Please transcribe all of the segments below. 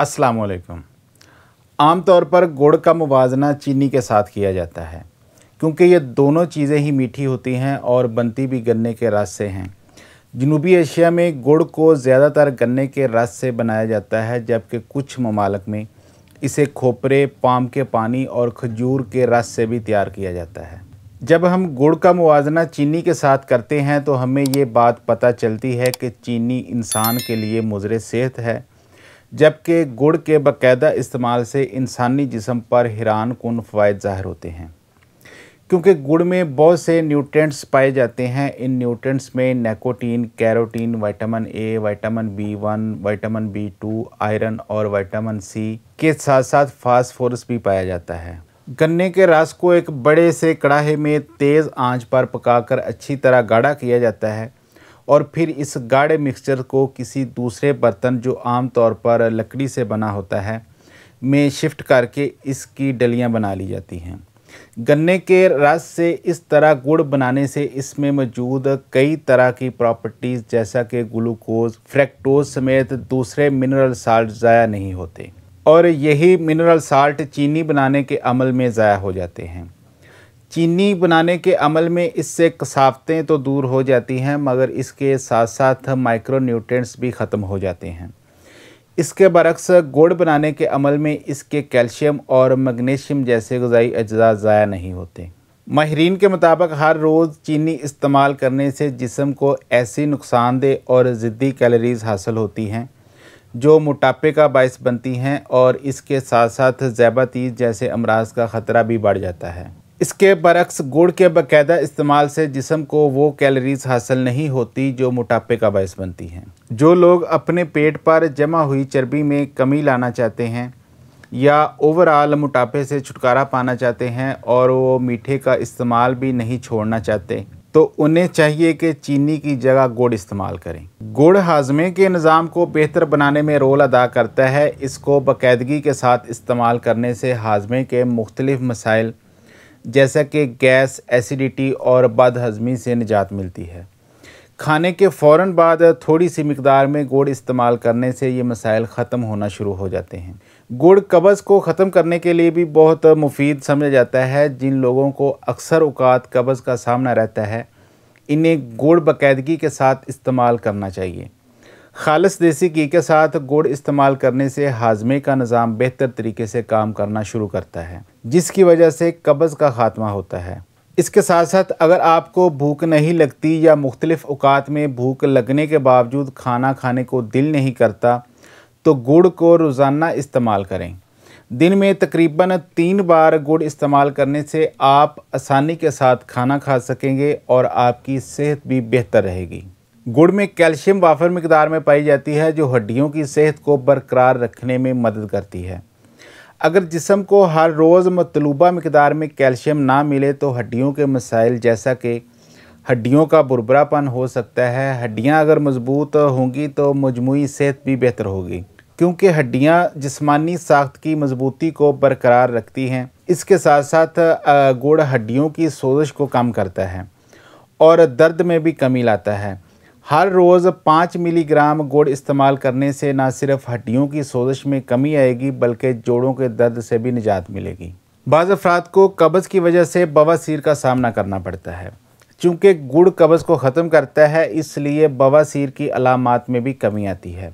आम आमतौर पर गुड़ का मुवाजना चीनी के साथ किया जाता है क्योंकि ये दोनों चीज़ें ही मीठी होती हैं और बनती भी गन्ने के रस से हैं जनूबी एशिया में गुड़ को ज़्यादातर गन्ने के रस से बनाया जाता है जबकि कुछ ममालक में इसे खोपरे पाम के पानी और खजूर के रस से भी तैयार किया जाता है जब हम गुड़ का मुवाजना चीनी के साथ करते हैं तो हमें ये बात पता चलती है कि चीनी इंसान के लिए मुजर सेहत है जबकि गुड़ के बाकायदा इस्तेमाल से इंसानी जिसम पर हैरान कन फ़वाद ज़ाहिर होते हैं क्योंकि गुड़ में बहुत से न्यूट्रेंट्स पाए जाते हैं इन न्यूट्रेंट्स में nicotine carotene vitamin A vitamin B one vitamin B two iron और वाइटामिन सी के साथ साथ फास्फोरस भी पाया जाता है गन्ने के रस को एक बड़े से कड़ाहे में तेज़ आंच पर पकाकर अच्छी तरह गाढ़ा किया जाता है और फिर इस गाढ़े मिक्सचर को किसी दूसरे बर्तन जो आम तौर पर लकड़ी से बना होता है में शिफ्ट करके इसकी डलियाँ बना ली जाती हैं गन्ने के रस से इस तरह गुड़ बनाने से इसमें मौजूद कई तरह की प्रॉपर्टीज़ जैसा कि ग्लूकोज फ्रैक्टोज समेत दूसरे मिनरल साल्ट ज़ाया नहीं होते और यही मिनरल साल्ट चीनी बनाने के अमल में ज़ाया हो जाते हैं चीनी बनाने के अमल में इससे कसावतें तो दूर हो जाती हैं मगर इसके साथ साथ माइक्रो न्यूट्रेंट्स भी ख़त्म हो जाते हैं इसके बरक्स गुड़ बनाने के अमल में इसके कैल्शियम और मगनीशियम जैसे गजाई अज्जा ज़ाया नहीं होते माहरीन के मुताबिक हर रोज़ चीनी इस्तेमाल करने से जिसम को ऐसी नुकसानदेह और ज़िद्दी कैलोरीज़ हासिल होती हैं जो मोटापे का बायस बनती हैं और इसके साथ साथ जैबातीज जैसे अमराज का ख़तरा भी बढ़ जाता है इसके बरक्स गुड़ के बाकायदा इस्तेमाल से जिसम को वो कैलोरीज हासिल नहीं होती जो मोटापे का बायस बनती हैं जो लोग अपने पेट पर जमा हुई चर्बी में कमी लाना चाहते हैं या ओवरऑल मोटापे से छुटकारा पाना चाहते हैं और वो मीठे का इस्तेमाल भी नहीं छोड़ना चाहते तो उन्हें चाहिए कि चीनी की जगह गुड़ इस्तेमाल करें गुड़ हाजमे के निज़ाम को बेहतर बनाने में रोल अदा करता है इसको बाकायदगी के साथ इस्तेमाल करने से हाजमे के मुख्तलिफ़ मसाइल जैसा कि गैस एसिडिटी और हज़मी से निजात मिलती है खाने के फ़ौर बाद थोड़ी सी मकदार में गुड़ इस्तेमाल करने से ये मसाइल ख़त्म होना शुरू हो जाते हैं गुड़ कब्ज़ को ख़त्म करने के लिए भी बहुत मुफीद समझा जाता है जिन लोगों को अक्सर अवकात कब्ज़ का सामना रहता है इन्हें गुड़ बाकायदगी के साथ इस्तेमाल करना चाहिए खालस देसी घी के साथ गुड़ इस्तेमाल करने से हाजमे का निज़ाम बेहतर तरीके से काम करना शुरू करता है जिसकी वजह से कब्ज़ का ख़ात्मा होता है इसके साथ साथ अगर आपको भूख नहीं लगती या मुख्तलिफ़ अवकात में भूख लगने के बावजूद खाना खाने को दिल नहीं करता तो गुड़ को रोज़ाना इस्तेमाल करें दिन में तकरीबन तीन बार गुड़ इस्तेमाल करने से आप आसानी के साथ खाना खा सकेंगे और आपकी सेहत भी बेहतर रहेगी गुड़ में कैल्शियम वाफर मकदार में पाई जाती है जो हड्डियों की सेहत को बरकरार रखने में मदद करती है अगर जिसम को हर रोज़ मतलूबा मकदार में कैल्शियम ना मिले तो हड्डियों के मसाइल जैसा कि हड्डियों का बुरबरापन हो सकता है हड्डियाँ अगर मजबूत होंगी तो मजमू सेहत भी बेहतर होगी क्योंकि हड्डियाँ जिस्मानी साख्त की मजबूती को बरकरार रखती हैं इसके साथ साथ गुड़ हड्डियों की सोजश को कम करता है और दर्द में भी कमी लाता है हर रोज़ पाँच मिलीग्राम गुड़ इस्तेमाल करने से ना सिर्फ हड्डियों की सोजिश में कमी आएगी बल्कि जोड़ों के दर्द से भी निजात मिलेगी बाज़ अफराद को कब्ज़ की वजह से बवासीर का सामना करना पड़ता है चूँकि गुड़ कब्ज़ को ख़त्म करता है इसलिए बवासीर की अलामत में भी कमी आती है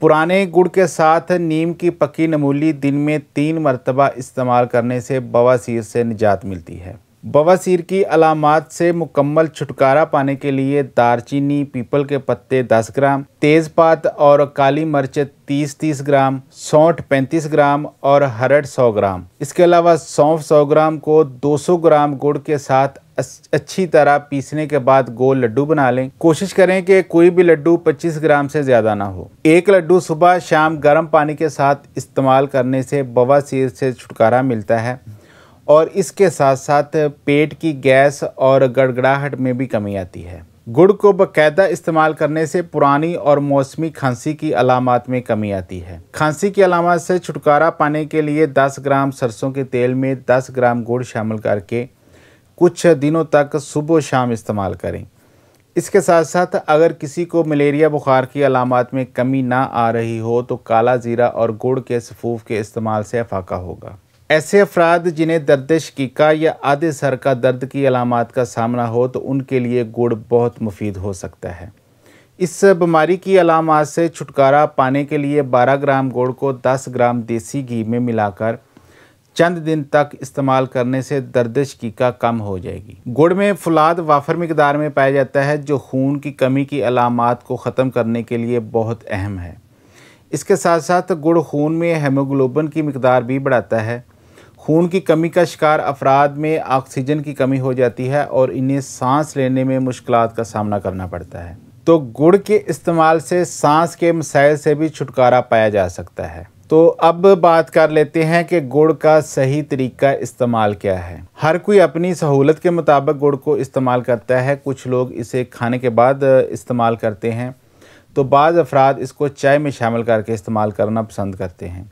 पुराने गुड़ के साथ नीम की पकी नमूली दिन में तीन मरतबा इस्तेमाल करने से बवासीर से निजात मिलती है बवासीर की अलामत से मुकम्मल छुटकारा पाने के लिए दारचीनी पीपल के पत्ते 10 ग्राम तेज़पात और काली मिर्च 30-30 ग्राम सौंठ 35 ग्राम और हरड़ 100 ग्राम इसके अलावा सौंफ 100 ग्राम को 200 ग्राम गुड़ के साथ अच्छी तरह पीसने के बाद गोल लड्डू बना लें कोशिश करें कि कोई भी लड्डू 25 ग्राम से ज़्यादा ना हो एक लड्डू सुबह शाम गर्म पानी के साथ इस्तेमाल करने से बवासीर से छुटकारा मिलता है और इसके साथ साथ पेट की गैस और गड़गड़ाहट में भी कमी आती है गुड़ को बकायदा इस्तेमाल करने से पुरानी और मौसमी खांसी की अलामत में कमी आती है खांसी की अलामत से छुटकारा पाने के लिए 10 ग्राम सरसों के तेल में 10 ग्राम गुड़ शामिल करके कुछ दिनों तक सुबह शाम इस्तेमाल करें इसके साथ साथ अगर किसी को मलेरिया बुखार की अलामत में कमी ना आ रही हो तो काला ज़ीरा और गुड़ के सफूफ के इस्तेमाल से अफाका होगा ऐसे अफराद जिन्हें दर्द शिका या आधे सर का दर्द की अलामत का सामना हो तो उनके लिए गुड़ बहुत मुफीद हो सकता है इस बीमारी की अलामत से छुटकारा पाने के लिए 12 ग्राम गुड़ को 10 ग्राम देसी घी में मिलाकर चंद दिन तक इस्तेमाल करने से दर्द शिका कम हो जाएगी गुड़ में फुलाद वाफर मकदार में पाया जाता है जो खून की कमी की अलामत को ख़त्म करने के लिए बहुत अहम है इसके साथ साथ गुड़ खून में हेमोग्लोबन की मकदार भी बढ़ाता है खून की कमी का शिकार अफराद में ऑक्सीजन की कमी हो जाती है और इन्हें सांस लेने में मुश्किल का सामना करना पड़ता है तो गुड़ के इस्तेमाल से सांस के मसाइल से भी छुटकारा पाया जा सकता है तो अब बात कर लेते हैं कि गुड़ का सही तरीका इस्तेमाल क्या है हर कोई अपनी सहूलत के मुताबिक गुड़ को इस्तेमाल करता है कुछ लोग इसे खाने के बाद इस्तेमाल करते हैं तो बाज़ अफराद इसको चाय में शामिल करके इस्तेमाल करना पसंद करते हैं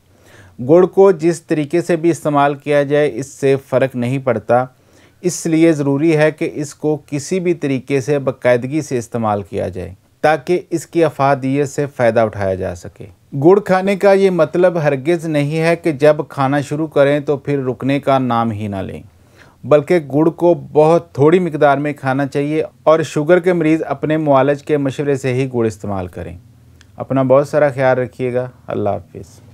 गुड़ को जिस तरीके से भी इस्तेमाल किया जाए इससे फ़र्क नहीं पड़ता इसलिए ज़रूरी है कि इसको किसी भी तरीके से बाकायदगी से इस्तेमाल किया जाए ताकि इसकी अफादियत से फ़ायदा उठाया जा सके गुड़ खाने का ये मतलब हरगिज़ नहीं है कि जब खाना शुरू करें तो फिर रुकने का नाम ही ना लें बल्कि गुड़ को बहुत थोड़ी मकदार में खाना चाहिए और शुगर के मरीज़ अपने मालज के मशवरे से ही गुड़ इस्तेमाल करें अपना बहुत सारा ख्याल रखिएगा अल्लाह हाफिज़